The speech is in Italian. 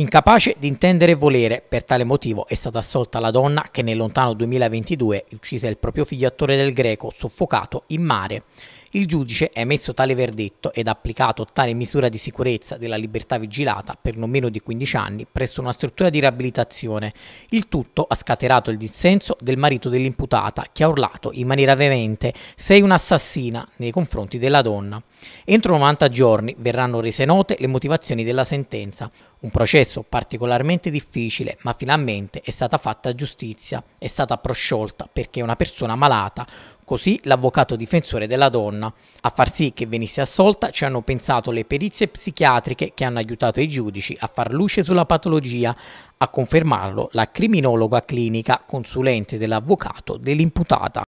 Incapace di intendere e volere, per tale motivo è stata assolta la donna che nel lontano 2022 uccise il proprio figlio attore del greco soffocato in mare. Il giudice ha emesso tale verdetto ed ha applicato tale misura di sicurezza della libertà vigilata per non meno di 15 anni presso una struttura di riabilitazione. Il tutto ha scatenato il dissenso del marito dell'imputata che ha urlato in maniera veemente «Sei un'assassina» nei confronti della donna. Entro 90 giorni verranno rese note le motivazioni della sentenza, un processo particolarmente difficile, ma finalmente è stata fatta giustizia, è stata prosciolta perché è una persona malata, così l'avvocato difensore della donna. A far sì che venisse assolta ci hanno pensato le perizie psichiatriche che hanno aiutato i giudici a far luce sulla patologia, a confermarlo la criminologa clinica consulente dell'avvocato dell'imputata.